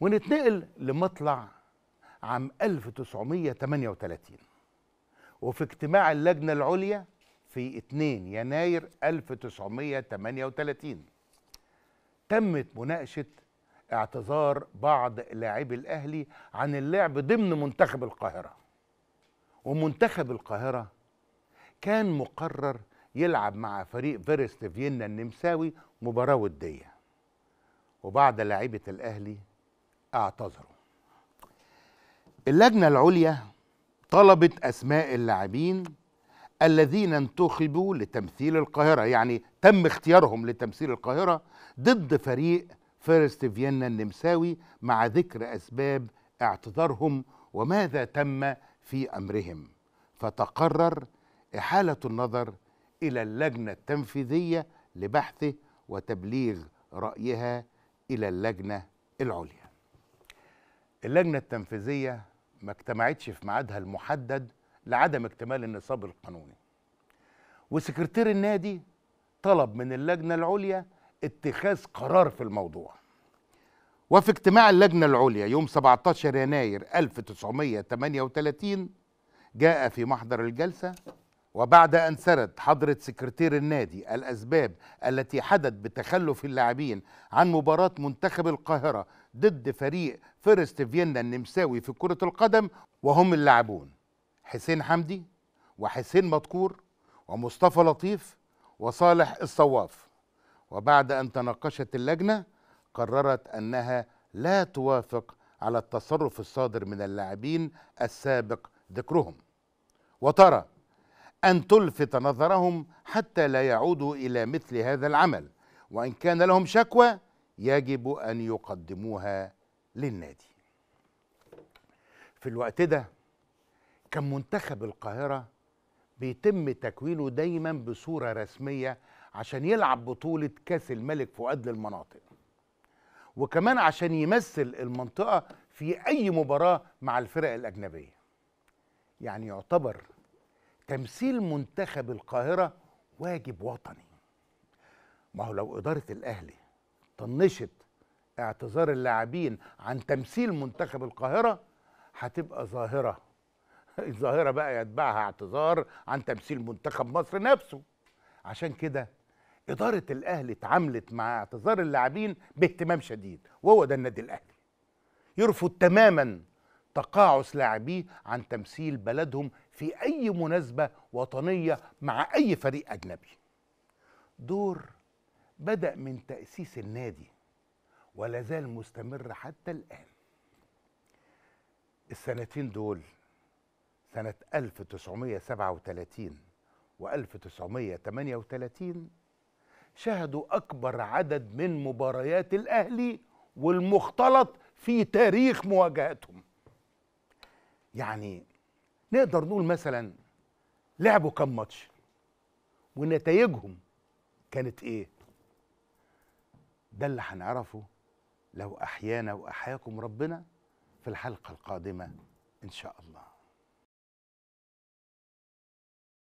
ونتنقل لمطلع عام 1938 وفي اجتماع اللجنة العليا في 2 يناير 1938 تمت مناقشة اعتذار بعض لاعبي الأهلي عن اللعب ضمن منتخب القاهرة ومنتخب القاهرة كان مقرر يلعب مع فريق فيرست فيينا النمساوي مباراة ودية وبعد لاعيبة الأهلي اعتذروا اللجنة العليا طلبت أسماء اللاعبين الذين انتخبوا لتمثيل القاهرة يعني تم اختيارهم لتمثيل القاهرة ضد فريق فيرست فيينا النمساوي مع ذكر أسباب اعتذارهم وماذا تم في أمرهم فتقرر إحالة النظر إلى اللجنة التنفيذية لبحثه وتبليغ رأيها إلى اللجنة العليا اللجنة التنفيذية ما اجتمعتش في ميعادها المحدد لعدم اكتمال النصاب القانوني وسكرتير النادي طلب من اللجنة العليا اتخاذ قرار في الموضوع وفي اجتماع اللجنة العليا يوم 17 يناير 1938 جاء في محضر الجلسة وبعد أن سرد حضرة سكرتير النادي الأسباب التي حدت بتخلف اللاعبين عن مباراة منتخب القاهرة ضد فريق فيرست فيينا النمساوي في كرة القدم وهم اللاعبون حسين حمدي وحسين مدكور ومصطفى لطيف وصالح الصواف وبعد أن تناقشت اللجنة قررت أنها لا توافق على التصرف الصادر من اللاعبين السابق ذكرهم وترى أن تلفت نظرهم حتى لا يعودوا إلى مثل هذا العمل وإن كان لهم شكوى يجب أن يقدموها للنادي في الوقت ده كان منتخب القاهرة بيتم تكوينه دايما بصورة رسمية عشان يلعب بطولة كاس الملك فؤاد للمناطق وكمان عشان يمثل المنطقة في أي مباراة مع الفرق الأجنبية يعني يعتبر تمثيل منتخب القاهرة واجب وطني ما هو لو إدارة الأهلي طنشت اعتذار اللاعبين عن تمثيل منتخب القاهرة هتبقى ظاهرة الظاهرة بقى يتبعها اعتذار عن تمثيل منتخب مصر نفسه عشان كده إدارة الأهلي اتعاملت مع اعتذار اللاعبين باهتمام شديد وهو ده النادي الأهلي يرفض تماما تقاعس لاعبيه عن تمثيل بلدهم في أي مناسبة وطنية مع أي فريق أجنبي دور بدأ من تأسيس النادي ولا زال مستمر حتى الآن السنتين دول سنة 1937 و 1938 شهدوا أكبر عدد من مباريات الأهلي والمختلط في تاريخ مواجهتهم يعني نقدر نقول مثلا لعبوا كام ماتش ونتائجهم كانت ايه ده اللي هنعرفه لو احيانا واحياكم ربنا في الحلقه القادمه ان شاء الله